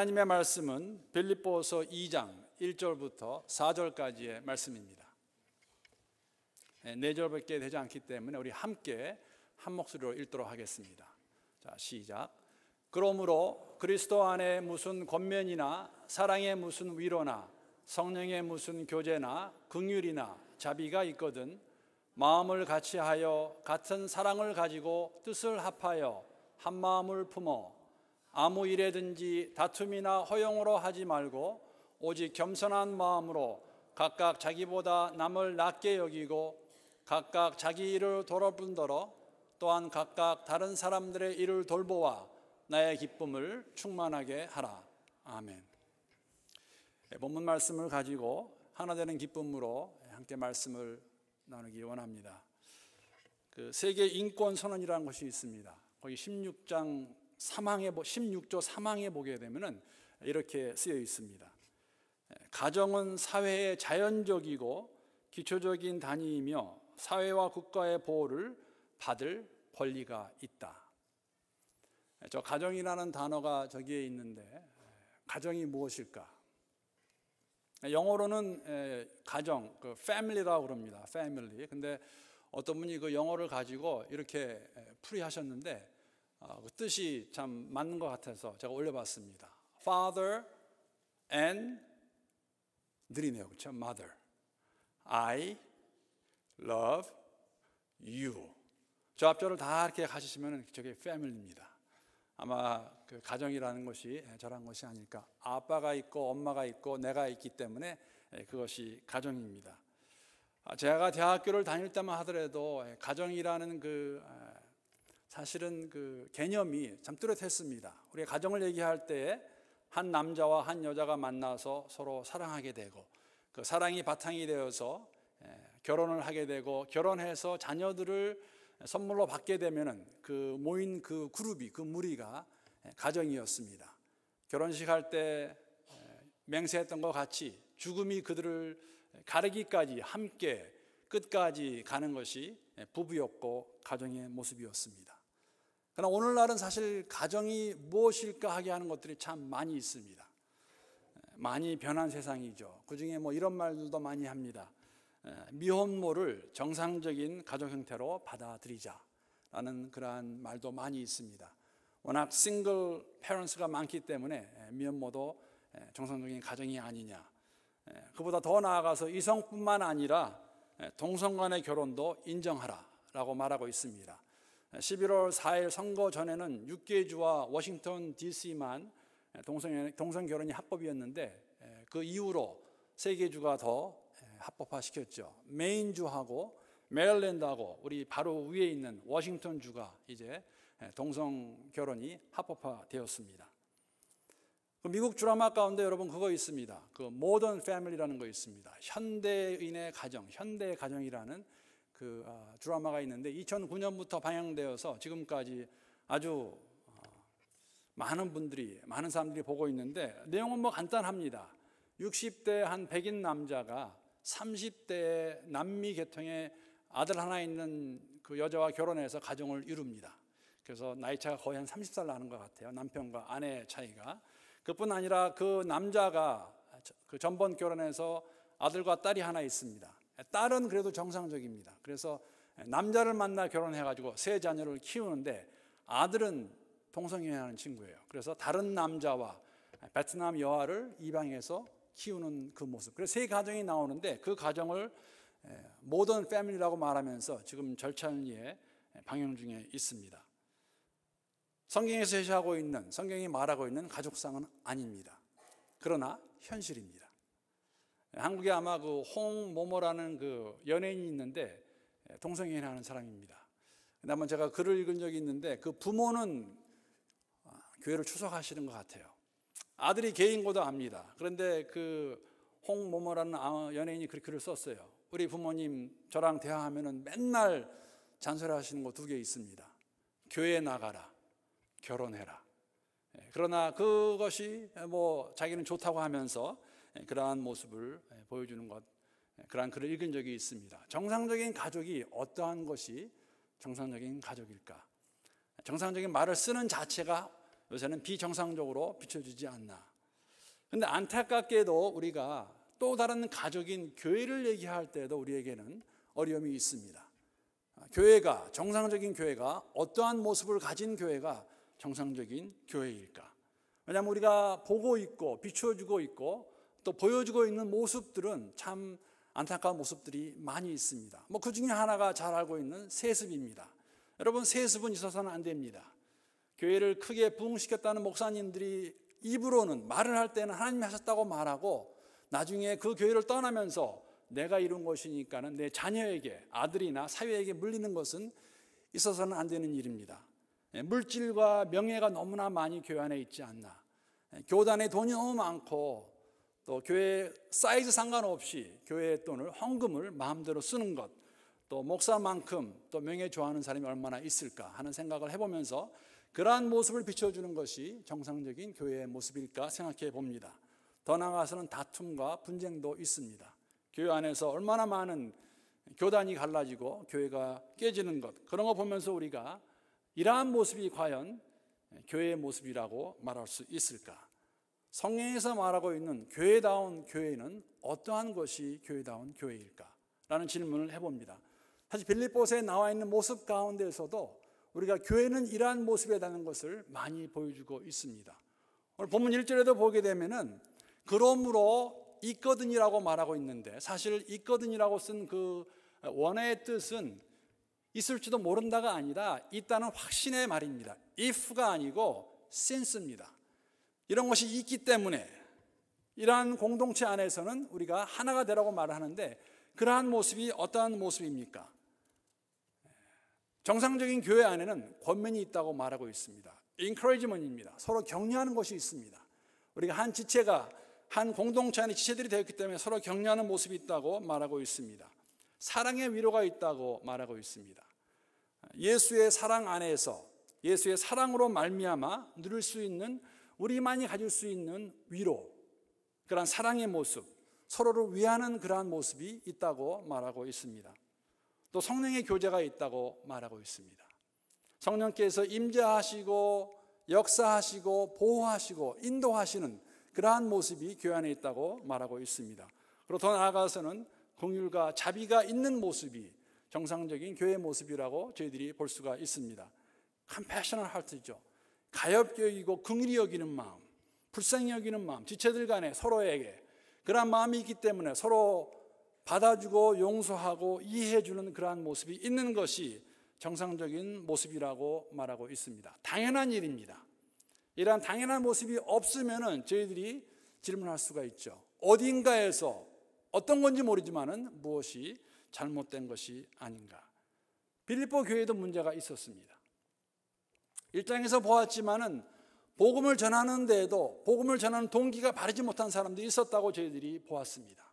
하나님의 말씀은 빌립보서 2장 1절부터 4절까지의 말씀입니다. 4절밖에 되지 않기 때문에 우리 함께 한 목소리로 읽도록 하겠습니다. 자, 시작. 그러므로 그리스도 안에 무슨 권면이나 사랑의 무슨 위로나 성령의 무슨 교제나 긍휼이나 자비가 있거든 마음을 같이하여 같은 사랑을 가지고 뜻을 합하여 한 마음을 품어 아무 일에든지 다툼이나 허용으로 하지 말고 오직 겸손한 마음으로 각각 자기보다 남을 낮게 여기고 각각 자기 일을 돌아본더러 또한 각각 다른 사람들의 일을 돌보아 나의 기쁨을 충만하게 하라. 아멘. 네, 본문 말씀을 가지고 하나 되는 기쁨으로 함께 말씀을 나누기 원합니다. 그 세계 인권 선언이라는 것이 있습니다. 거기 16장 사망의 16조 사망에 보게 되면은 이렇게 쓰여 있습니다. 가정은 사회의 자연적이고 기초적인 단위이며 사회와 국가의 보호를 받을 권리가 있다. 저 가정이라는 단어가 저기에 있는데 가정이 무엇일까? 영어로는 가정, 그 family라고 그럽니다. family. 근데 어떤 분이 그 영어를 가지고 이렇게 풀이하셨는데 아, 그 뜻이 참 맞는 것 같아서 제가 올려봤습니다. Father and 느리네요, 그렇죠? Mother, I love you. 저 앞절을 다 이렇게 하시시면 저게 패밀리입니다. 아마 그 가정이라는 것이 예, 저런 것이 아닐까. 아빠가 있고 엄마가 있고 내가 있기 때문에 예, 그것이 가정입니다. 아, 제가 대학교를 다닐 때만 하더라도 예, 가정이라는 그 아, 사실은 그 개념이 참 뚜렷했습니다. 우리 가정을 얘기할 때 한 남자와 한 여자가 만나서 서로 사랑하게 되고 그 사랑이 바탕이 되어서 예, 결혼을 하게 되고 결혼해서 자녀들을 선물로 받게 되면은 그 모인 그 그룹이 그 무리가 예, 가정이었습니다. 결혼식 할때 예, 맹세했던 것 같이 죽음이 그들을 가르기까지 함께 끝까지 가는 것이 부부였고 가정의 모습이었습니다. 그러나 오늘날은 사실 가정이 무엇일까 하게 하는 것들이 참 많이 있습니다. 많이 변한 세상이죠. 그 중에 뭐 이런 말들도 많이 합니다. 미혼모를 정상적인 가정 형태로 받아들이자라는 그러한 말도 많이 있습니다. 워낙 싱글 패런스가 많기 때문에 미혼모도 정상적인 가정이 아니냐. 그보다 더 나아가서 이성뿐만 아니라 동성 간의 결혼도 인정하라라고 말하고 있습니다. 11월 4일 선거 전에는 6개주와 워싱턴 DC만 동성, 동성 결혼이 합법이었는데 그 이후로 3개 주가 더 합법화 시켰죠. 메인 주하고 메릴랜드하고 우리 바로 위에 있는 워싱턴 주가 이제 동성 결혼이 합법화 되었습니다. 그 미국 드라마 가운데 여러분 그거 있습니다. 그 모던 패밀리라는 거 있습니다. 현대인의 가정, 현대의 가정이라는 그 아, 드라마가 있는데 2009년부터 방영되어서 지금까지 아주 어, 많은 분들이 많은 사람들이 보고 있는데 내용은 뭐 간단합니다. 60대 한 백인 남자가 30대 남미 계통의 아들 하나 있는 그 여자와 결혼해서 가정을 이룹니다. 그래서 나이 차가 거의 한 30살 나는 것 같아요. 남편과 아내의 차이가. 그뿐 아니라 그 남자가 그 전번 결혼해서 아들과 딸이 하나 있습니다. 딸은 그래도 정상적입니다. 그래서 남자를 만나 결혼해가지고 세 자녀를 키우는데 아들은 동성애하는 친구예요. 그래서 다른 남자와 베트남 여아를 이방에서 키우는 그 모습. 그래서 세 가정이 나오는데 그 가정을 모던 패밀리라고 말하면서 지금 절찬리에 방영 중에 있습니다. 성경에서 제시하고 있는 성경이 말하고 있는 가족상은 아닙니다. 그러나 현실입니다. 한국에 아마 그 홍모모라는 그 연예인이 있는데 예, 동성애인 하는 사람입니다. 근데 한번 제가 글을 읽은 적이 있는데 그 부모는 아, 교회를 추석하시는 것 같아요. 아들이 개인고도 압니다. 그런데 그 홍모모라는 아, 연예인이 그렇게 글을 썼어요. 우리 부모님 저랑 대화하면은 맨날 잔소리 하시는 거 두 개 있습니다. 교회 나가라. 결혼해라. 예, 그러나 그것이 뭐 자기는 좋다고 하면서 예, 그러한 모습을 예, 보여주는 것, 예, 그러한 글을 읽은 적이 있습니다. 정상적인 가족이 어떠한 것이 정상적인 가족일까? 정상적인 말을 쓰는 자체가 요새는 비정상적으로 비춰지지 않나. 근데 안타깝게도 우리가 또 다른 가족인 교회를 얘기할 때도 우리에게는 어려움이 있습니다. 아, 교회가, 정상적인 교회가 어떠한 모습을 가진 교회가 정상적인 교회일까? 왜냐하면 우리가 보고 있고 비춰주고 있고 또 보여주고 있는 모습들은 참 안타까운 모습들이 많이 있습니다. 뭐그 중에 하나가 잘 알고 있는 세습입니다. 여러분 세습은 있어서는 안 됩니다. 교회를 크게 부흥시켰다는 목사님들이 입으로는 말을 할 때는 하나님이 하셨다고 말하고 나중에 그 교회를 떠나면서 내가 이룬 것이니까는 내 자녀에게 아들이나 사회에게 물리는 것은 있어서는 안 되는 일입니다. 예, 물질과 명예가 너무나 많이 교회 에 있지 않나. 예, 교단에 돈이 너무 많고 또 교회 사이즈 상관없이 교회의 돈을 헌금을 마음대로 쓰는 것, 또 목사만큼 또 명예 좋아하는 사람이 얼마나 있을까 하는 생각을 해보면서 그러한 모습을 비춰주는 것이 정상적인 교회의 모습일까 생각해 봅니다. 더 나아가서는 다툼과 분쟁도 있습니다. 교회 안에서 얼마나 많은 교단이 갈라지고 교회가 깨지는 것 그런 거 보면서 우리가 이러한 모습이 과연 교회의 모습이라고 말할 수 있을까? 성경에서 말하고 있는 교회다운 교회는 어떠한 것이 교회다운 교회일까? 라는 질문을 해봅니다. 사실 빌립보서에 나와 있는 모습 가운데서도 우리가 교회는 이러한 모습이라는 것을 많이 보여주고 있습니다. 오늘 본문 1절에도 보게 되면은 그러므로 있거든이라고 말하고 있는데 사실 있거든이라고 쓴 그 원어의 뜻은 있을지도 모른다가 아니라 있다는 확신의 말입니다. if가 아니고 since입니다. 이런 것이 있기 때문에 이러한 공동체 안에서는 우리가 하나가 되라고 말을 하는데 그러한 모습이 어떠한 모습입니까? 정상적인 교회 안에는 권면이 있다고 말하고 있습니다. 인크레이지먼입니다 서로 격려하는 것이 있습니다. 우리가 한 지체가 한 공동체 안의 지체들이 되었기 때문에 서로 격려하는 모습이 있다고 말하고 있습니다. 사랑의 위로가 있다고 말하고 있습니다. 예수의 사랑 안에서 예수의 사랑으로 말미암아 누릴 수 있는 우리만이 가질 수 있는 위로, 그러한 사랑의 모습, 서로를 위하는 그러한 모습이 있다고 말하고 있습니다. 또 성령의 교제가 있다고 말하고 있습니다. 성령께서 임재하시고 역사하시고 보호하시고 인도하시는 그러한 모습이 교회 안에 있다고 말하고 있습니다. 그리고 더 나아가서는 긍휼과 자비가 있는 모습이 정상적인 교회 모습이라고 저희들이 볼 수가 있습니다. 컴패셔널 하트죠. 가엽게 여기고 긍휼히 여기는 마음, 불쌍히 여기는 마음, 지체들 간에 서로에게 그러한 마음이 있기 때문에 서로 받아주고 용서하고 이해해주는 그러한 모습이 있는 것이 정상적인 모습이라고 말하고 있습니다. 당연한 일입니다. 이러한 당연한 모습이 없으면은 저희들이 질문할 수가 있죠. 어딘가에서 어떤 건지 모르지만은 무엇이 잘못된 것이 아닌가. 빌립보 교회도 문제가 있었습니다. 일장에서 보았지만은 복음을 전하는데에도 복음을 전하는 동기가 바르지 못한 사람도 있었다고 저희들이 보았습니다.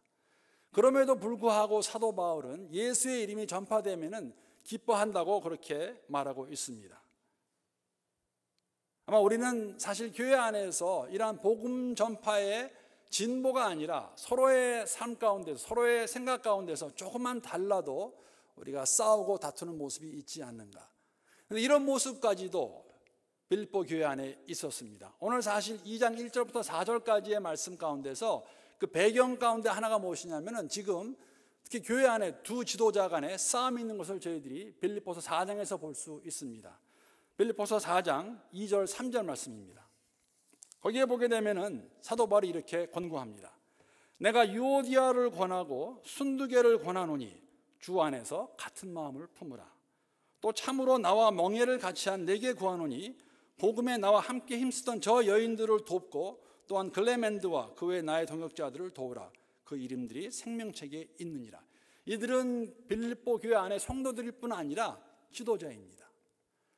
그럼에도 불구하고 사도 바울은 예수의 이름이 전파되면은 기뻐한다고 그렇게 말하고 있습니다. 아마 우리는 사실 교회 안에서 이러한 복음 전파의 진보가 아니라 서로의 삶 가운데서 서로의 생각 가운데서 조금만 달라도 우리가 싸우고 다투는 모습이 있지 않는가. 이런 모습까지도 빌보 교회 안에 있었습니다. 오늘 사실 2장 1절부터 4절까지의 말씀 가운데서 그 배경 가운데 하나가 무엇이냐면은 지금 특히 교회 안에 두 지도자 간에 싸움이 있는 것을 저희들이 빌립보서 4장에서 볼 수 있습니다. 빌립보서 4장 2절 3절 말씀입니다. 거기에 보게 되면은 사도 바울이 이렇게 권고합니다. 내가 유오디아를 권하고 순두개를 권하노니 주 안에서 같은 마음을 품으라. 또 참으로 나와 멍해를 같이한 내게 구하노니 복음에 나와 함께 힘쓰던 저 여인들을 돕고 또한 글레멘드와 그 외 나의 동역자들을 도우라. 그 이름들이 생명책에 있느니라. 이들은 빌립보 교회 안에 성도들일 뿐 아니라 지도자입니다.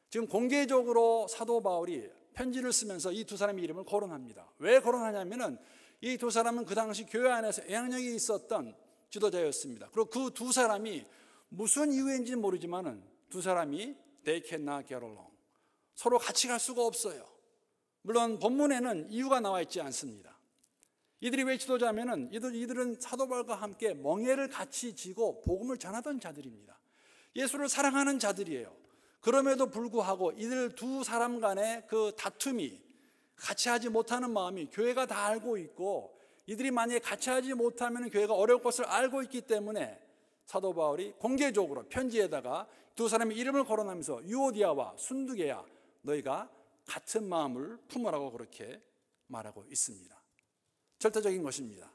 지금 공개적으로 사도 바울이 편지를 쓰면서 이 두 사람의 이름을 거론합니다. 왜 거론하냐면은 이 두 사람은 그 당시 교회 안에서 영향력이 있었던 지도자였습니다. 그리고 그 두 사람이 무슨 이유인지 모르지만두 사람이 they cannot get along. 서로 같이 갈 수가 없어요. 물론 본문에는 이유가 나와 있지 않습니다. 이들이 왜 지도자면은 이들, 이들은 사도발과 함께 멍해를 같이 지고 복음을 전하던 자들입니다. 예수를 사랑하는 자들이에요. 그럼에도 불구하고 이들 두 사람 간의 그 다툼이 같이 하지 못하는 마음이 교회가 다 알고 있고 이들이 만약에 같이 하지 못하면 교회가 어려울 것을 알고 있기 때문에 사도 바울이 공개적으로 편지에다가 두 사람의 이름을 거론하면서 유오디아와 순두게야 너희가 같은 마음을 품으라고 그렇게 말하고 있습니다. 절대적인 것입니다.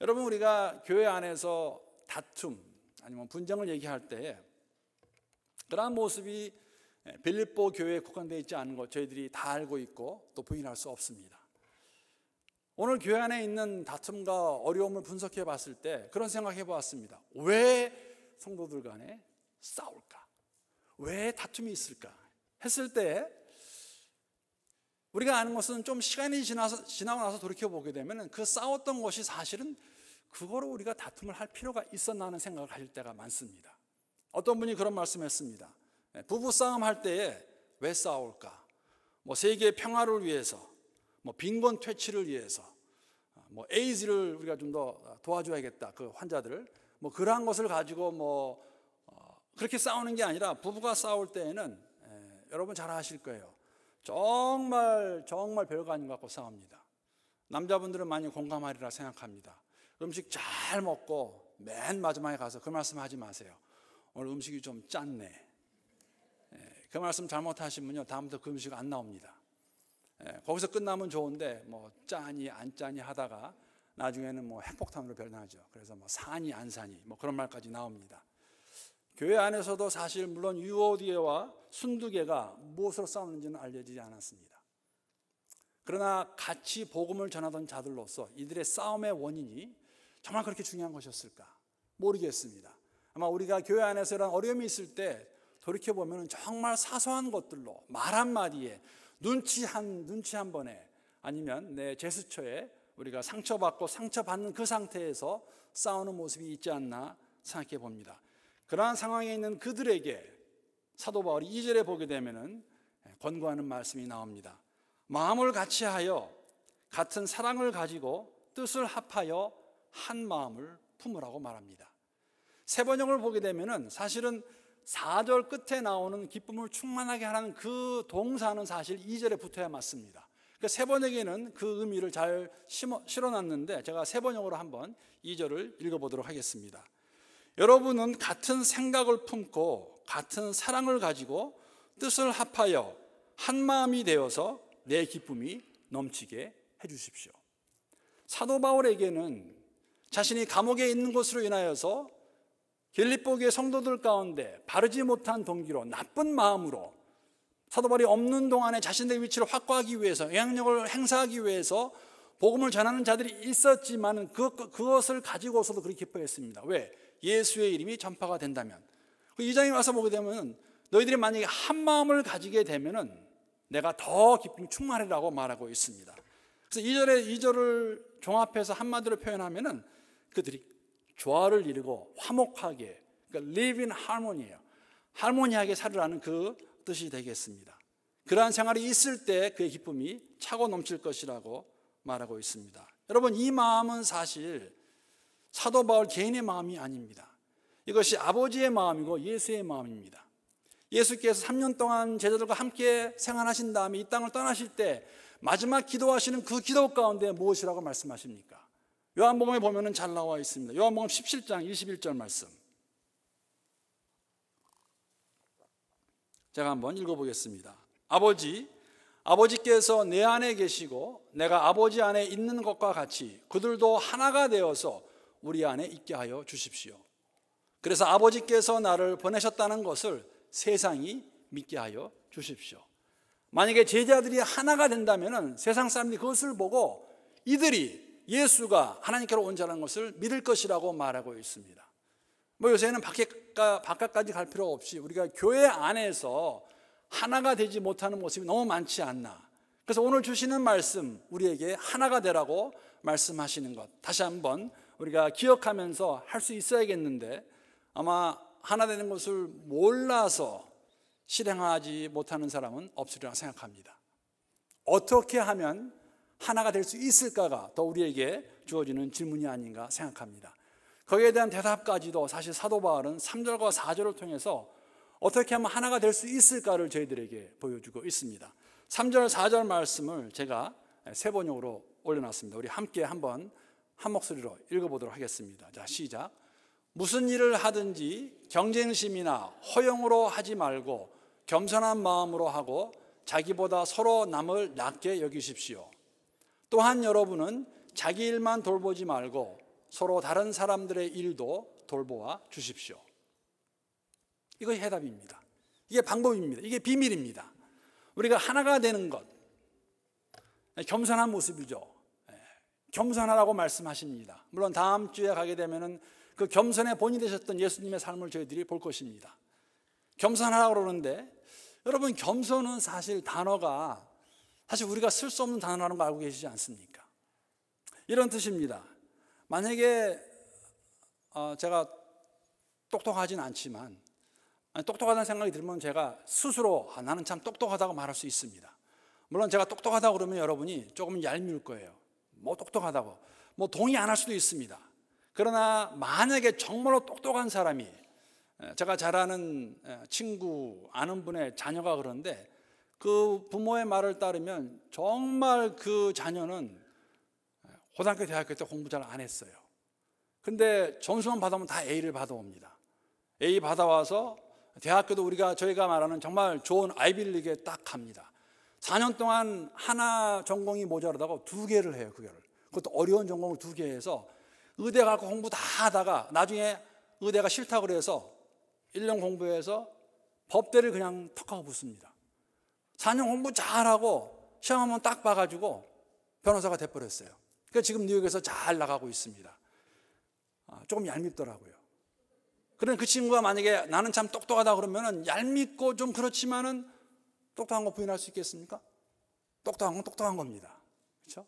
여러분 우리가 교회 안에서 다툼 아니면 분쟁을 얘기할 때 그러한 모습이 빌립보 교회에 국한되어 있지 않은 것 저희들이 다 알고 있고 또 부인할 수 없습니다. 오늘 교회 안에 있는 다툼과 어려움을 분석해 봤을 때 그런 생각해 보았습니다. 왜 성도들 간에 싸울까? 왜 다툼이 있을까? 했을 때 우리가 아는 것은 좀 시간이 지나서, 지나고 나서 돌이켜보게 되면 그 싸웠던 것이 사실은 그거로 우리가 다툼을 할 필요가 있었나는 하 생각을 가질 때가 많습니다. 어떤 분이 그런 말씀했습니다. 네, 부부싸움 할 때에 왜 싸울까? 뭐 세계의 평화를 위해서, 뭐 빈곤 퇴치를 위해서, 아, 뭐 에이즈를 우리가 좀 더 도와줘야겠다. 그 환자들을. 뭐 그러한 것을 가지고 뭐 그렇게 싸우는 게 아니라 부부가 싸울 때에는 에, 예, 여러분 잘 아실 거예요. 정말 정말 별거 아닌 것 같고 싸웁니다. 남자분들은 많이 공감하리라 생각합니다. 음식 잘 먹고 맨 마지막에 가서 그 말씀 하지 마세요. 오늘 음식이 좀 짠네. 예, 그 말씀 잘못하시면요 다음부터 그 음식 안 나옵니다. 에, 예, 거기서 끝나면 좋은데 뭐 짜니 안 짠이 하다가 나중에는 뭐 핵폭탄으로 변하죠. 그래서 뭐 산이 안 산이 뭐 그런 말까지 나옵니다. 교회 안에서도 사실 물론 유오디에와 순두개가 무엇으로 싸우는지는 알려지지 않았습니다. 그러나 같이 복음을 전하던 자들로서 이들의 싸움의 원인이 정말 그렇게 중요한 것이었을까 모르겠습니다. 아마 우리가 교회 안에서 이런 어려움이 있을 때 돌이켜 보면 정말 사소한 것들로 말 한마디에 눈치 한 눈치 한 번에 아니면 내 제스처에 우리가 상처받고 상처받는 그 상태에서 싸우는 모습이 있지 않나 생각해 봅니다. 그러한 상황에 있는 그들에게 사도 바울이 이절에 보게 되면은 권고하는 말씀이 나옵니다. 마음을 같이 하여 같은 사랑을 가지고 뜻을 합하여 한 마음을 품으라고 말합니다. 세 번역을 보게 되면은 사실은 4절 끝에 나오는 기쁨을 충만하게 하는 그 동사는 사실 2절에 붙어야 맞습니다. 그러니까 세 번역에는 그 의미를 잘 심어, 실어놨는데 제가 세 번역으로 한번 2절을 읽어보도록 하겠습니다. 여러분은 같은 생각을 품고 같은 사랑을 가지고 뜻을 합하여 한 마음이 되어서 내 기쁨이 넘치게 해 주십시오. 사도 바울에게는 자신이 감옥에 있는 것으로 인하여서 길립보교의 성도들 가운데 바르지 못한 동기로 나쁜 마음으로 사도 바울이 없는 동안에 자신들의 위치를 확고하기 위해서 영향력을 행사하기 위해서 복음을 전하는 자들이 있었지만 그, 그것을 가지고서도 그렇게 기뻐했습니다. 왜? 예수의 이름이 전파가 된다면 그 이장에 와서 보게 되면 너희들이 만약에 한 마음을 가지게 되면은 내가 더 깊이 충만해라고 말하고 있습니다. 그래서 이절에이절을 종합해서 한마디로 표현하면은 그들이 조화를 이루고 화목하게 그러니까 live in harmony예요. 할머니하게 살으라는 그 뜻이 되겠습니다. 그러한 생활이 있을 때 그의 기쁨이 차고 넘칠 것이라고 말하고 있습니다. 여러분 이 마음은 사실 사도 바울 개인의 마음이 아닙니다. 이것이 아버지의 마음이고 예수의 마음입니다. 예수께서 3년 동안 제자들과 함께 생활하신 다음에 이 땅을 떠나실 때 마지막 기도하시는 그 기도 가운데 무엇이라고 말씀하십니까? 요한복음에 보면은 잘 나와 있습니다. 요한복음 17장 21절 말씀. 제가 한번 읽어보겠습니다. 아버지, 아버지께서 내 안에 계시고 내가 아버지 안에 있는 것과 같이 그들도 하나가 되어서 우리 안에 있게 하여 주십시오. 그래서 아버지께서 나를 보내셨다는 것을 세상이 믿게 하여 주십시오. 만약에 제자들이 하나가 된다면 세상 사람들이 그것을 보고 이들이 예수가 하나님께로 온 자라는 것을 믿을 것이라고 말하고 있습니다. 뭐 요새는 밖에까, 바깥까지 갈 필요 없이 우리가 교회 안에서 하나가 되지 못하는 모습이 너무 많지 않나. 그래서 오늘 주시는 말씀, 우리에게 하나가 되라고 말씀하시는 것. 다시 한번 우리가 기억하면서 할 수 있어야겠는데 아마 하나 되는 것을 몰라서 실행하지 못하는 사람은 없으리라 생각합니다. 어떻게 하면 하나가 될 수 있을까가 더 우리에게 주어지는 질문이 아닌가 생각합니다. 거기에 대한 대답까지도 사실 사도 바울은 3절과 4절을 통해서 어떻게 하면 하나가 될 수 있을까를 저희들에게 보여주고 있습니다. 3절, 4절 말씀을 제가 세 번역으로 올려놨습니다. 우리 함께 한번 한 목소리로 읽어보도록 하겠습니다. 자, 시작. 무슨 일을 하든지 경쟁심이나 허영으로 하지 말고 겸손한 마음으로 하고 자기보다 서로 남을 낮게 여기십시오. 또한 여러분은 자기 일만 돌보지 말고 서로 다른 사람들의 일도 돌보아 주십시오. 이것이 해답입니다. 이게 방법입니다. 이게 비밀입니다. 우리가 하나가 되는 것. 네, 겸손한 모습이죠. 겸손하라고 말씀하십니다. 물론 다음 주에 가게 되면은 그 겸손의 본이 되셨던 예수님의 삶을 저희들이 볼 것입니다. 겸손하라고 그러는데 여러분 겸손은 사실 단어가 사실 우리가 쓸 수 없는 단어라는 거 알고 계시지 않습니까? 이런 뜻입니다. 만약에 어 제가 똑똑하진 않지만 똑똑하다는 생각이 들면 제가 스스로 아, 나는 참 똑똑하다고 말할 수 있습니다. 물론 제가 똑똑하다고 그러면 여러분이 조금 얄미울 거예요. 뭐 똑똑하다고. 뭐 동의 안 할 수도 있습니다. 그러나 만약에 정말로 똑똑한 사람이 제가 잘 아는 친구 아는 분의 자녀가 그런데 그 부모의 말을 따르면 정말 그 자녀는 고등학교 대학교 때 공부 잘 안 했어요. 근데 점수만 받으면 다 A를 받아옵니다. A 받아와서 대학교도 우리가 저희가 말하는 정말 좋은 아이빌리그에 딱 갑니다. 4년 동안 하나 전공이 모자르다고두 개를 해요, 그 개를. 그것도 어려운 전공을 두 개 해서 의대 갈고 공부 다 하다가 나중에 의대가 싫다 그래서 1년 공부해서 법대를 그냥 턱 하고 붙습니다. 4년 공부 잘하고 시험 한번 딱 봐가지고 변호사가 돼버렸어요. 그러니까 지금 뉴욕에서 잘 나가고 있습니다. 아, 조금 얄밉더라고요. 그런그 친구가 만약에 나는 참 똑똑하다 그러면은 얄밉고 좀 그렇지만은 똑똑한 거 부인할 수 있겠습니까? 똑똑한 건 똑똑한 겁니다. 그렇죠?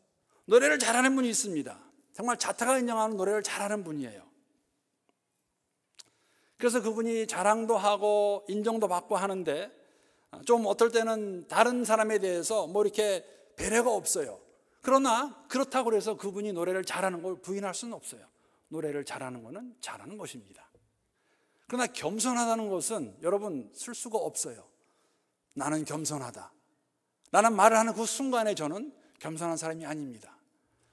노래를 잘하는 분이 있습니다. 정말 자타가 인정하는 노래를 잘하는 분이에요. 그래서 그분이 자랑도 하고 인정도 받고 하는데 아, 좀 어떨 때는 다른 사람에 대해서 뭐 이렇게 배려가 없어요. 그러나 그렇다고 해서 그분이 노래를 잘하는 걸 부인할 수는 없어요. 노래를 잘하는 것은 잘하는 것입니다. 그러나 겸손하다는 것은 여러분 쓸 수가 없어요. 나는 겸손하다. 라는 말을 하는 그 순간에 저는 겸손한 사람이 아닙니다.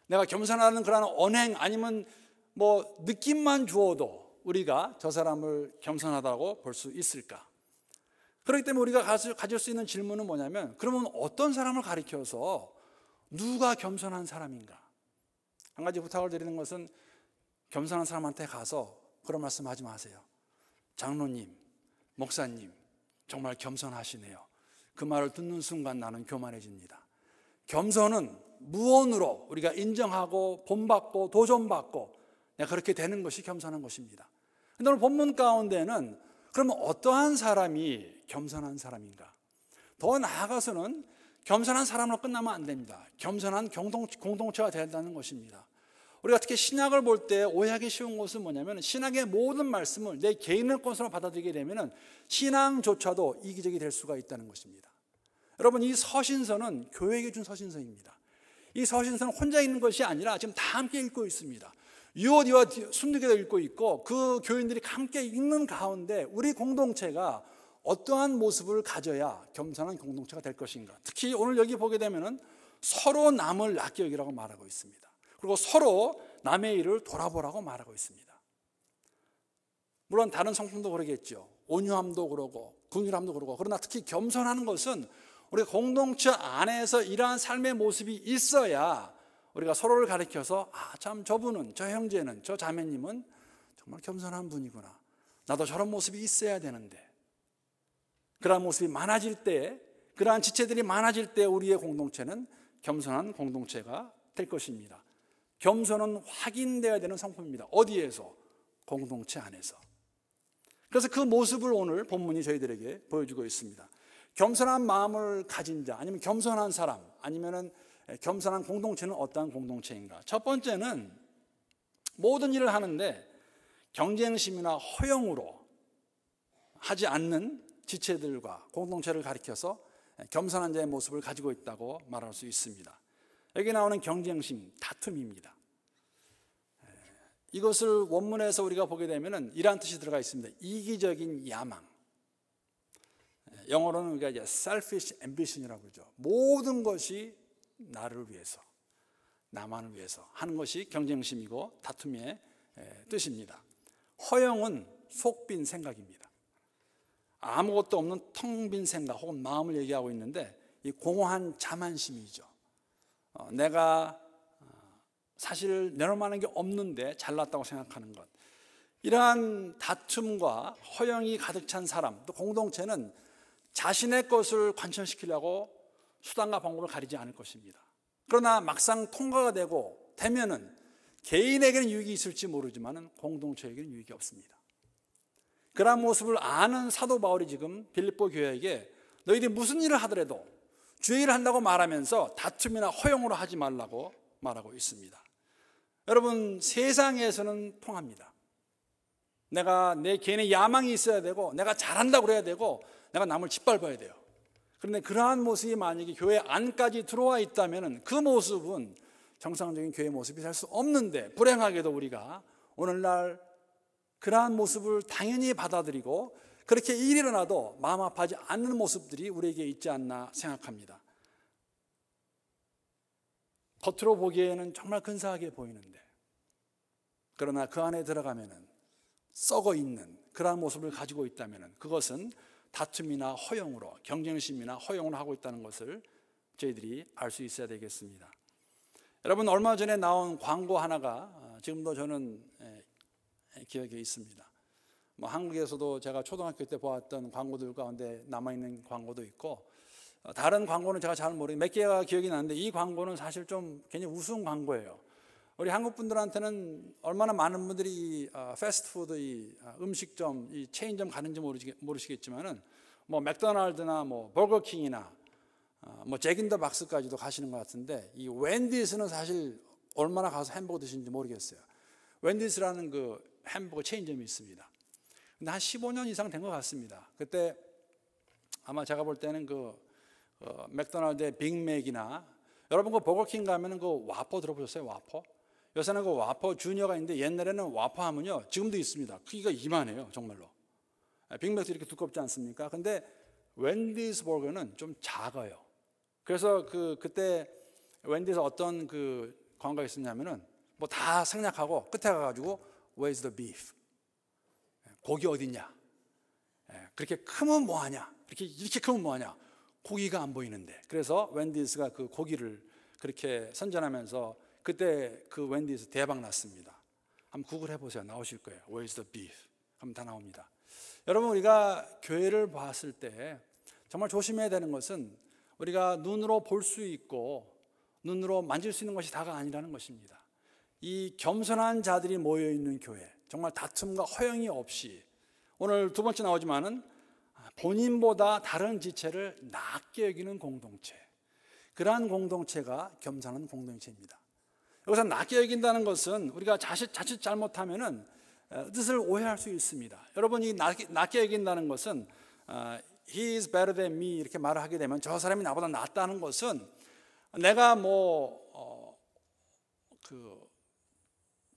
내가 겸손하는 그런 언행 아니면 뭐 느낌만 주어도 우리가 저 사람을 겸손하다고 볼 수 있을까? 그렇기 때문에 우리가 가질 수 있는 질문은 뭐냐면 그러면 어떤 사람을 가리켜서 누가 겸손한 사람인가? 한 가지 부탁을 드리는 것은 겸손한 사람한테 가서 그런 말씀 하지 마세요. 장로님, 목사님, 정말 겸손하시네요. 그 말을 듣는 순간 나는 교만해집니다. 겸손은 무언으로 우리가 인정하고 본받고 도전받고 그렇게 되는 것이 겸손한 것입니다. 근데 오늘 본문 가운데는 그러면 어떠한 사람이 겸손한 사람인가? 더 나아가서는 겸손한 사람으로 끝나면 안 됩니다. 겸손한 공동, 체가되다는 것입니다. 우리가 특히 신약을볼 때 오해하기 쉬운 것은 뭐냐면 신약의 모든 말씀을 내 개인의 것으로 받아들이게 되면 신앙조차도 이기적이 될 수가 있다는 것입니다. 여러분 이 서신서는 교회에게 준 서신서입니다. 이 서신서는 혼자 있는 것이 아니라 지금 다 함께 읽고 있습니다. 유어디와 순두개도 읽고 있고 그 교인들이 함께 읽는 가운데 우리 공동체가 어떠한 모습을 가져야 겸손한 공동체가 될 것인가. 특히 오늘 여기 보게 되면 서로 남을 낫게 여기라고 말하고 있습니다. 그리고 서로 남의 일을 돌아보라고 말하고 있습니다. 물론 다른 성품도 그러겠죠. 온유함도 그러고 긍휼함도 그러고 그러나 특히 겸손하는 것은 우리 공동체 안에서 이러한 삶의 모습이 있어야 우리가 서로를 가리켜서 아 참 저분은 저 형제는 저 자매님은 정말 겸손한 분이구나. 나도 저런 모습이 있어야 되는데. 그러한 모습이 많아질 때 그러한 지체들이 많아질 때 우리의 공동체는 겸손한 공동체가 될 것입니다. 겸손은 확인되어야 되는 성품입니다. 어디에서? 공동체 안에서. 그래서 그 모습을 오늘 본문이 저희들에게 보여주고 있습니다. 겸손한 마음을 가진 자, 아니면 겸손한 사람, 아니면은 겸손한 공동체는 어떠한 공동체인가? 첫 번째는 모든 일을 하는데 경쟁심이나 허영으로 하지 않는 지체들과 공동체를 가리켜서 겸손한 자의 모습을 가지고 있다고 말할 수 있습니다. 여기 나오는 경쟁심, 다툼입니다. 예, 이것을 원문에서 우리가 보게 되면은 이러 뜻이 들어가 있습니다. 이기적인 야망. 예, 영어로는 우리가 이제 selfish ambition이라고 그러죠. 모든 것이 나를 위해서, 나만을 위해서 하는 것이 경쟁심이고 다툼의 예, 뜻입니다. 허영은 속빈 생각입니다. 아무것도 없는 텅 빈 생각 혹은 마음을 얘기하고 있는데 이 공허한 자만심이죠. 어, 내가 어, 사실 내놓을 게 없는데 잘났다고 생각하는 것. 이러한 다툼과 허영이 가득 찬 사람, 또 공동체는 자신의 것을 관철시키려고 수단과 방법을 가리지 않을 것입니다. 그러나 막상 통과가 되고 되면은 개인에게는 유익이 있을지 모르지만 공동체에게는 유익이 없습니다. 그러한 모습을 아는 사도 바울이 지금 빌립보 교회에게 너희들이 무슨 일을 하더라도 주의를 한다고 말하면서 다툼이나 허용으로 하지 말라고 말하고 있습니다. 여러분, 세상에서는 통합니다. 내가 내 개인의 야망이 있어야 되고, 내가 잘한다고 그야 되고, 내가 남을 짓밟아야 돼요. 그런데 그러한 모습이 만약에 교회 안까지 들어와 있다면 그 모습은 정상적인 교회 모습이 될 수 없는데, 불행하게도 우리가 오늘날 그러한 모습을 당연히 받아들이고 그렇게 일이 일어나도 마음 아파하지 않는 모습들이 우리에게 있지 않나 생각합니다. 겉으로 보기에는 정말 근사하게 보이는데, 그러나 그 안에 들어가면은 썩어 있는 그러한 모습을 가지고 있다면은 그것은 다툼이나 허용으로, 경쟁심이나 허용을 하고 있다는 것을 저희들이 알 수 있어야 되겠습니다. 여러분, 얼마 전에 나온 광고 하나가 어, 지금도 저는 기억에 있습니다. 뭐 한국에서도 제가 초등학교 때 보았던 광고들 가운데 남아있는 광고도 있고 어, 다른 광고는 제가 잘 모르고 몇 개가 기억이 나는데 이 광고는 사실 좀 굉장히 우스운 광고예요. 우리 한국 분들한테는 얼마나 많은 분들이 이 패스트푸드 아, 이 아, 음식점 이 체인점 가는지 모르시겠지만은 뭐 맥도날드나 뭐 버거킹이나 아, 뭐 잭인더 박스까지도 가시는 것 같은데 이 웬디스는 사실 얼마나 가서 햄버거 드시는지 모르겠어요. 웬디스라는 그 햄버거 체인점이 있습니다. 근데 한 15년 이상 된 것 같습니다. 그때 아마 제가 볼 때는 그 어, 맥도날드의 빅맥이나 여러분 그 버거킹 가면은 그 와퍼 들어보셨어요? 와퍼? 요새는 그 와퍼 주니어가 있는데 옛날에는 와퍼 하면요 지금도 있습니다. 크기가 이만해요 정말로. 예, 빅맥도 이렇게 두껍지 않습니까? 근데 웬디스 버거는 좀 작아요. 그래서 그 그때 웬디스 어떤 그 광고가 있었냐면은 뭐 다 생략하고 끝에 가가지고 where's the beef 고기 어딨냐? 예, 그렇게 크면 뭐하냐? 이렇게, 이렇게 크면 뭐하냐? 고기가 안 보이는데. 그래서 웬디스가 그 고기를 그렇게 선전하면서 그때 그 웬디스 대박 났습니다. 한번 구글해 보세요. 나오실 거예요. Where's the beef? 하면 다 나옵니다. 여러분 우리가 교회를 봤을 때 정말 조심해야 되는 것은 우리가 눈으로 볼 수 있고 눈으로 만질 수 있는 것이 다가 아니라는 것입니다. 이 겸손한 자들이 모여 있는 교회. 정말 다툼과 허영이 없이 오늘 두 번째 나오지만은 본인보다 다른 지체를 낮게 여기는 공동체. 그러한 공동체가 겸사는 공동체입니다. 여기서 낮게 여긴다는 것은 우리가 자칫, 자칫 잘못하면은 어, 뜻을 오해할 수 있습니다. 여러분, 이 낮게, 낮게 여긴다는 것은 어, he is better than me 이렇게 말을 하게 되면 저 사람이 나보다 낫다는 것은 내가 뭐, 어, 그,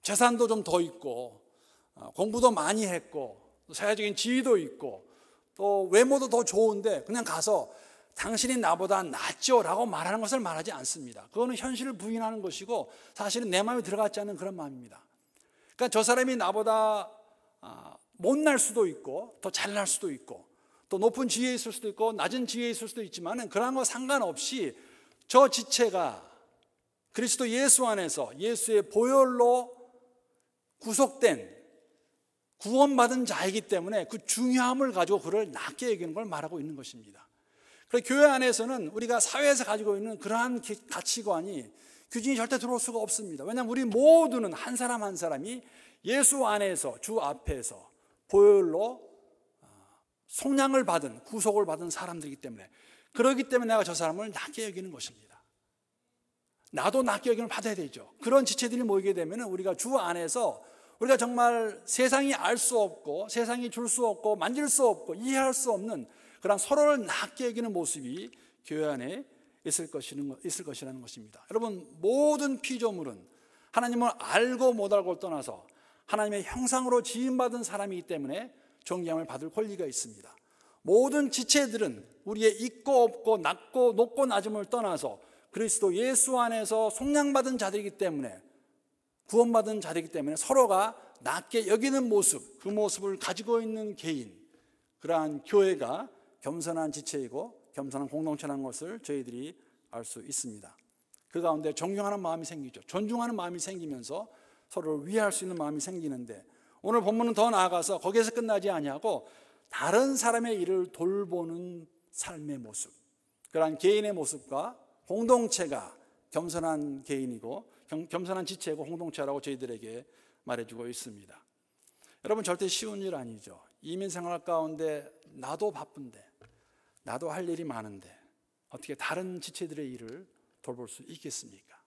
재산도 좀 더 있고 어, 공부도 많이 했고 사회적인 지위도 있고 또 외모도 더 좋은데 그냥 가서 당신이 나보다 낫죠라고 말하는 것을 말하지 않습니다. 그거는 현실을 부인하는 것이고 사실은 내 마음에 들어갔지않은 그런 마음입니다. 그러니까 저 사람이 나보다 아, 못날 수도 있고 더 잘 날 수도 있고 또 높은 지위에 있을 수도 있고 낮은 지위에 있을 수도 있지만 그런 거 상관없이 저 지체가 그리스도 예수 안에서 예수의 보혈로 구속된 구원받은 자이기 때문에 그 중요함을 가지고 그를 낮게 여기는 걸 말하고 있는 것입니다. 그래서 교회 안에서는 우리가 사회에서 가지고 있는 그러한 가치관이 규진이 절대 들어올 수가 없습니다. 왜냐하면 우리 모두는 한 사람 한 사람이 예수 안에서 주 앞에서 보혈로 아, 속량을 받은 구속을 받은 사람들이기 때문에 그러기 때문에 내가 저 사람을 낮게 여기는 것입니다. 나도 낮게 여김을 받아야 되죠. 그런 지체들이 모이게 되면 우리가 주 안에서 우리가 정말 세상이 알 수 없고 세상이 줄 수 없고 만질 수 없고 이해할 수 없는 그런 서로를 낮게 여기는 모습이 교회 안에 있을, 것이는, 있을 것이라는 것입니다. 여러분 모든 피조물은 하나님을 알고 못 알고 떠나서 하나님의 형상으로 지음받은 사람이기 때문에 존경을 받을 권리가 있습니다. 모든 지체들은 우리의 있고 없고 낮고 높고 낮음을 떠나서 그리스도 예수 안에서 속량받은 자들이기 때문에 구원받은 자리이기 때문에 서로가 낮게 여기는 모습, 그 모습을 가지고 있는 개인, 그러한 교회가 겸손한 지체이고 겸손한 공동체라는 것을 저희들이 알 수 있습니다. 그 가운데 존경하는 마음이 생기죠. 존중하는 마음이 생기면서 서로를 위할 수 있는 마음이 생기는데 오늘 본문은 더 나아가서 거기에서 끝나지 아니하고 다른 사람의 일을 돌보는 삶의 모습, 그러한 개인의 모습과 공동체가 겸손한 개인이고 겸손한 지체고 공동체라고 저희들에게 말해주고 있습니다. 여러분 절대 쉬운 일 아니죠. 이민 생활 가운데 나도 바쁜데 나도 할 일이 많은데 어떻게 다른 지체들의 일을 돌볼 수 있겠습니까?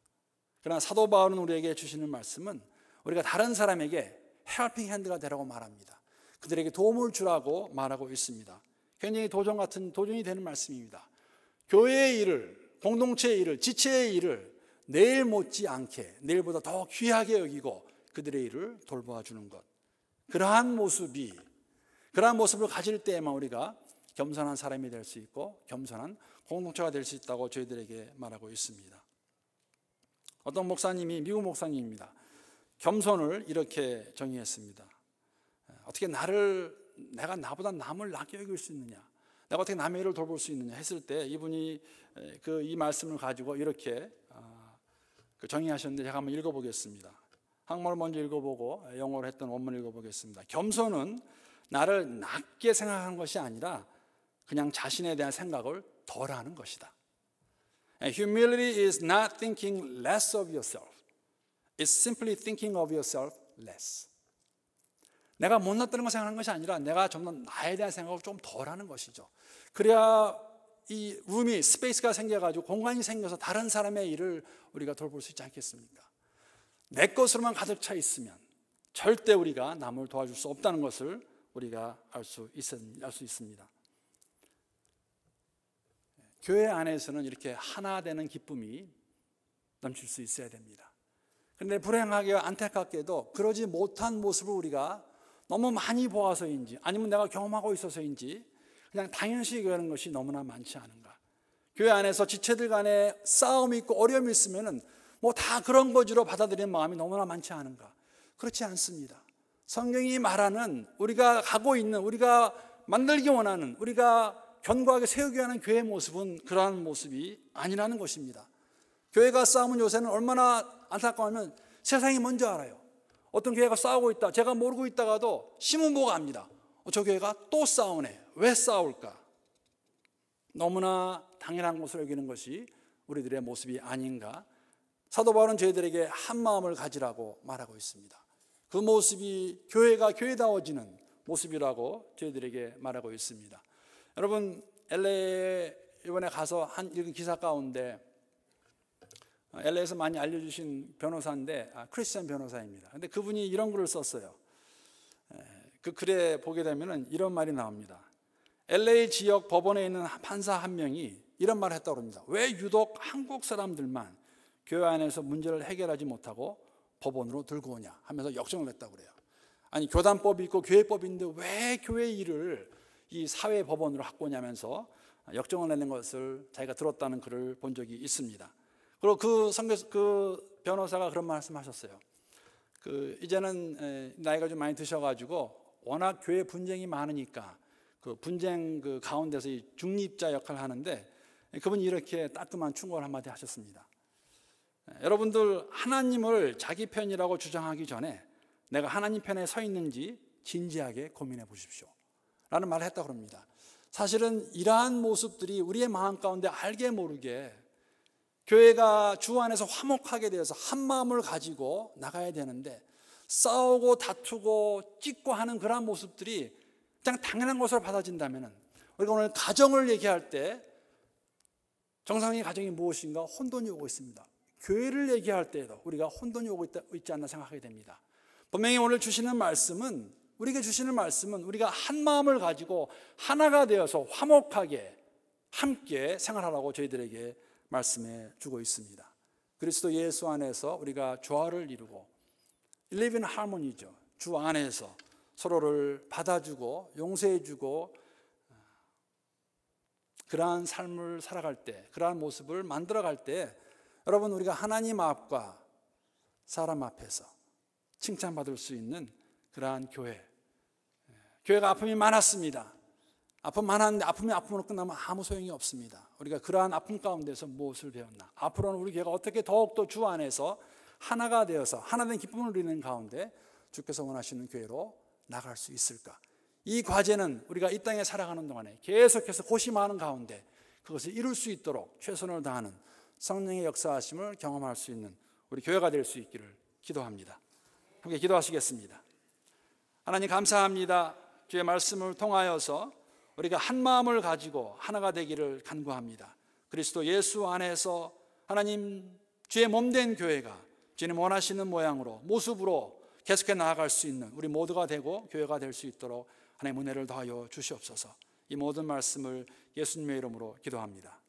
그러나 사도 바울은 우리에게 주시는 말씀은 우리가 다른 사람에게 헬핑 핸드가 되라고 말합니다. 그들에게 도움을 주라고 말하고 있습니다. 굉장히 도전 같은 도전이 되는 말씀입니다. 교회의 일을, 공동체의 일을, 지체의 일을 내일 못지않게 내일보다 더 귀하게 여기고 그들의 일을 돌보아 주는 것. 그러한 모습이 그러한 모습을 가질 때에만 우리가 겸손한 사람이 될 수 있고 겸손한 공동체가 될 수 있다고 저희들에게 말하고 있습니다. 어떤 목사님이 미국 목사님입니다. 겸손을 이렇게 정의했습니다. 어떻게 나를 내가 나보다 남을 낮게 여길 수 있느냐? 내가 어떻게 남의 일을 돌볼 수 있느냐 했을 때 이분이 그 이 말씀을 가지고 이렇게 그 정의하셨는데 제가 한번 읽어보겠습니다. 한국말 먼저 읽어보고 예, 영어로 했던 원문 읽어보겠습니다. 겸손은 나를 낮게 생각하는 것이 아니라 그냥 자신에 대한 생각을 덜 하는 것이다. 예, humility is not thinking less of yourself. It's simply thinking of yourself less. 내가 못났다는 걸 생각하는 것이 아니라 내가 점점 나에 대한 생각을 좀덜 하는 것이죠. 그래야 이 룸이 스페이스가 생겨가지고 공간이 생겨서 다른 사람의 일을 우리가 돌볼 수 있지 않겠습니까? 내 것으로만 가득 차 있으면 절대 우리가 남을 도와줄 수 없다는 것을 우리가 알 수 있습니다. 교회 안에서는 이렇게 하나 되는 기쁨이 넘칠 수 있어야 됩니다. 그런데 불행하게 안타깝게도 그러지 못한 모습을 우리가 너무 많이 보아서인지 아니면 내가 경험하고 있어서인지 그냥 당연시 여기는 것이 너무나 많지 않은가. 교회 안에서 지체들 간에 싸움이 있고 어려움이 있으면은 뭐 다 그런 거지로 받아들이는 마음이 너무나 많지 않은가. 그렇지 않습니다. 성경이 말하는 우리가 가고 있는 우리가 만들기 원하는 우리가 견고하게 세우기 하는 교회의 모습은 그러한 모습이 아니라는 것입니다. 교회가 싸움은 요새는 얼마나 안타까우면 세상이 먼저 알아요. 어떤 교회가 싸우고 있다. 제가 모르고 있다가도 신문 보고 압니다. 어, 저 교회가 또 싸우네. 왜 싸울까? 너무나 당연한 것으로 여기는 것이 우리들의 모습이 아닌가? 사도 바울은 저희들에게 한 마음을 가지라고 말하고 있습니다. 그 모습이 교회가 교회다워지는 모습이라고 저희들에게 말하고 있습니다. 여러분 LA에 이번에 가서 한 읽은 기사 가운데 LA에서 아, 많이 알려주신 변호사인데 아, 크리스천 변호사입니다. 근데 그분이 이런 글을 썼어요. 그 글에 보게 되면 이런 말이 나옵니다. LA 지역 법원에 있는 판사 한 명이 이런 말을 했다고 합니다. 왜 유독 한국 사람들만 교회 안에서 문제를 해결하지 못하고 법원으로 들고 오냐 하면서 역정을 냈다고 그래요. 아니 교단법이 있고 교회법인데왜 교회 일을 이 사회 법원으로 갖고 오냐면서 역정을 내는 것을 자기가 들었다는 글을 본 적이 있습니다. 그리고 그 선교 그 변호사가 그런 말씀하셨어요. 그 이제는 나이가 좀 많이 드셔가지고 워낙 교회 분쟁이 많으니까 그 분쟁 그 가운데서 이 중립자 역할을 하는데 그분이 이렇게 따끔한 충고를 한마디 하셨습니다. 예, 여러분들 하나님을 자기 편이라고 주장하기 전에 내가 하나님 편에 서 있는지 진지하게 고민해 보십시오. 라는 말을 했다고 합니다. 사실은 이러한 모습들이 우리의 마음 가운데 알게 모르게 교회가 주 안에서 화목하게 되어서 한 마음을 가지고 나가야 되는데 싸우고 다투고 찢고 하는 그러한 모습들이 그냥 당연한 것으로 받아진다면 우리가 오늘 가정을 얘기할 때 정상적인 가정이 무엇인가 혼돈이 오고 있습니다. 교회를 얘기할 때에도 우리가 혼돈이 오고 있다, 있지 않나 생각하게 됩니다. 분명히 오늘 주시는 말씀은 우리에게 주시는 말씀은 우리가 한 마음을 가지고 하나가 되어서 화목하게 함께 생활하라고 저희들에게 말씀해 주고 있습니다. 그리스도 예수 안에서 우리가 조화를 이루고 live in harmony죠. 주 안에서 서로를 받아주고 용서해주고 어, 그러한 삶을 살아갈 때, 그러한 모습을 만들어갈 때 여러분 우리가 하나님 앞과 사람 앞에서 칭찬받을 수 있는 그러한 교회. 예, 교회가 아픔이 많았습니다. 아픔 많았는데 아픔이 아픔으로 끝나면 아무 소용이 없습니다. 우리가 그러한 아픔 가운데서 무엇을 배웠나? 앞으로는 우리 교회가 어떻게 더욱더 주 안에서 하나가 되어서 하나된 기쁨을 누리는 가운데 주께서 원하시는 교회로 나갈 수 있을까? 이 과제는 우리가 이 땅에 살아가는 동안에 계속해서 고심하는 가운데 그것을 이룰 수 있도록 최선을 다하는 성령의 역사하심을 경험할 수 있는 우리 교회가 될 수 있기를 기도합니다. 함께 기도하시겠습니다. 하나님 감사합니다. 주의 말씀을 통하여서 우리가 한 마음을 가지고 하나가 되기를 간구합니다. 그리스도 예수 안에서 하나님 주의 몸된 교회가 주님 원하시는 모양으로 모습으로 계속해 나아갈 수 있는 우리 모두가 되고 교회가 될 수 있도록 하나님의 은혜를 더하여 주시옵소서. 이 모든 말씀을 예수님의 이름으로 기도합니다.